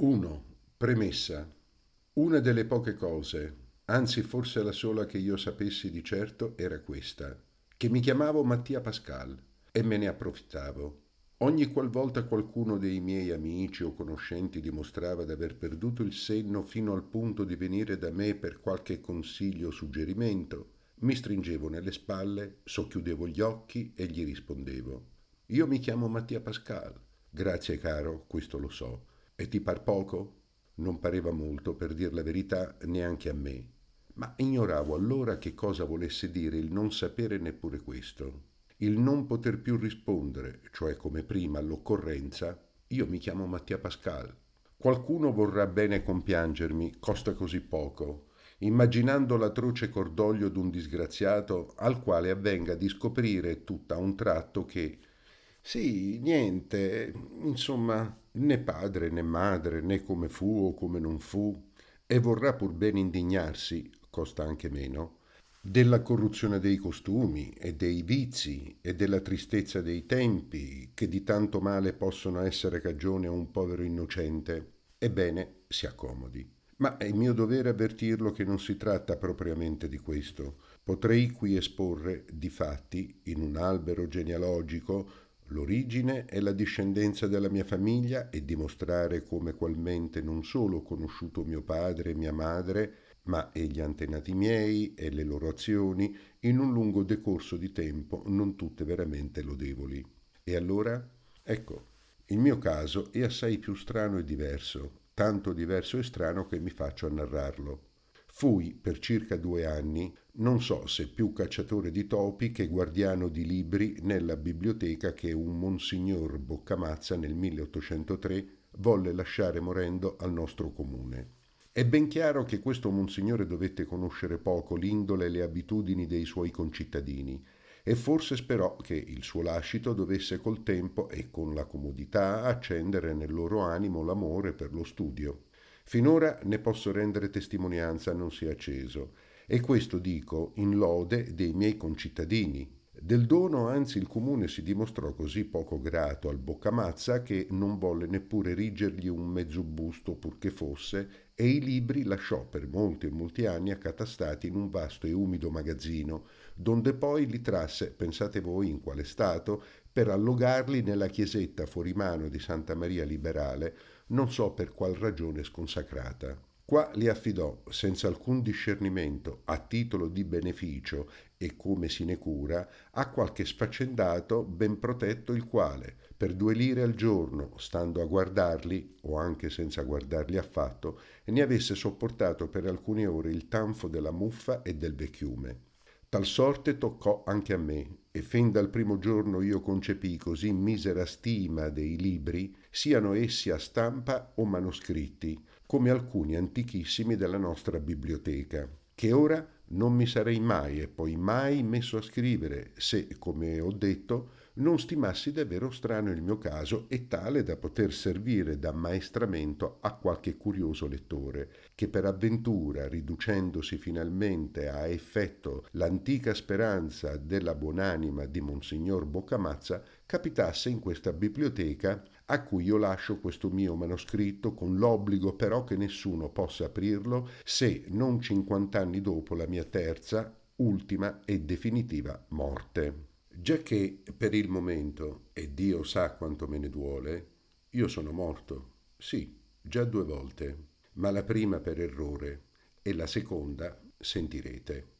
1. Premessa. Una delle poche cose, anzi forse la sola che io sapessi di certo, era questa, che mi chiamavo Mattia Pascal e me ne approfittavo. Ogni qualvolta qualcuno dei miei amici o conoscenti dimostrava d'aver perduto il senno fino al punto di venire da me per qualche consiglio o suggerimento, mi stringevo nelle spalle, socchiudevo gli occhi e gli rispondevo. Io mi chiamo Mattia Pascal. Grazie caro, questo lo so e ti par poco? Non pareva molto, per dir la verità, neanche a me, ma ignoravo allora che cosa volesse dire il non sapere neppure questo. Il non poter più rispondere, cioè come prima all'occorrenza, io mi chiamo Mattia Pascal. Qualcuno vorrà bene compiangermi, costa così poco, immaginando l'atroce cordoglio d'un disgraziato al quale avvenga di scoprire tutta un tratto che... Sì, niente, insomma, né padre né madre né come fu o come non fu, e vorrà pur ben indignarsi, costa anche meno, della corruzione dei costumi e dei vizi e della tristezza dei tempi che di tanto male possono essere cagione a un povero innocente, ebbene si accomodi. Ma è mio dovere avvertirlo che non si tratta propriamente di questo. Potrei qui esporre, di fatti, in un albero genealogico, l'origine e la discendenza della mia famiglia e dimostrare come qualmente non solo ho conosciuto mio padre e mia madre, ma e gli antenati miei e le loro azioni in un lungo decorso di tempo non tutte veramente lodevoli. E allora? Ecco, il mio caso è assai più strano e diverso, tanto diverso e strano che mi faccio a narrarlo. Fui per circa due anni, non so se più cacciatore di topi che guardiano di libri nella biblioteca che un monsignor Boccamazza nel 1803 volle lasciare morendo al nostro comune. È ben chiaro che questo monsignore dovette conoscere poco l'indole e le abitudini dei suoi concittadini e forse sperò che il suo lascito dovesse col tempo e con la comodità accendere nel loro animo l'amore per lo studio. Finora ne posso rendere testimonianza, non si è acceso. E questo dico in lode dei miei concittadini. Del dono, anzi, il comune si dimostrò così poco grato al Boccamazza che non volle neppure rigergli un mezzo busto, purché fosse, e i libri lasciò per molti e molti anni accatastati in un vasto e umido magazzino, donde poi li trasse, pensate voi in quale stato, per allogarli nella chiesetta fuori mano di Santa Maria Liberale, non so per qual ragione sconsacrata. Qua li affidò senza alcun discernimento, a titolo di beneficio e come sinecura, a qualche sfaccendato ben protetto il quale, per due lire al giorno, stando a guardarli, o anche senza guardarli affatto, ne avesse sopportato per alcune ore il tanfo della muffa e del vecchiume. Tal sorte toccò anche a me, che fin dal primo giorno io concepì così misera stima dei libri, siano essi a stampa o manoscritti, come alcuni antichissimi della nostra biblioteca, che ora non mi sarei mai e poi mai messo a scrivere se, come ho detto, non stimassi davvero strano il mio caso e tale da poter servire da maestramento a qualche curioso lettore, che per avventura, riducendosi finalmente a effetto l'antica speranza della buonanima di Monsignor Boccamazza, capitasse in questa biblioteca a cui io lascio questo mio manoscritto con l'obbligo però che nessuno possa aprirlo se non 50 anni dopo la mia terza, ultima e definitiva morte già che per il momento, e Dio sa quanto me ne duole, io sono morto, sì, già due volte, ma la prima per errore e la seconda sentirete.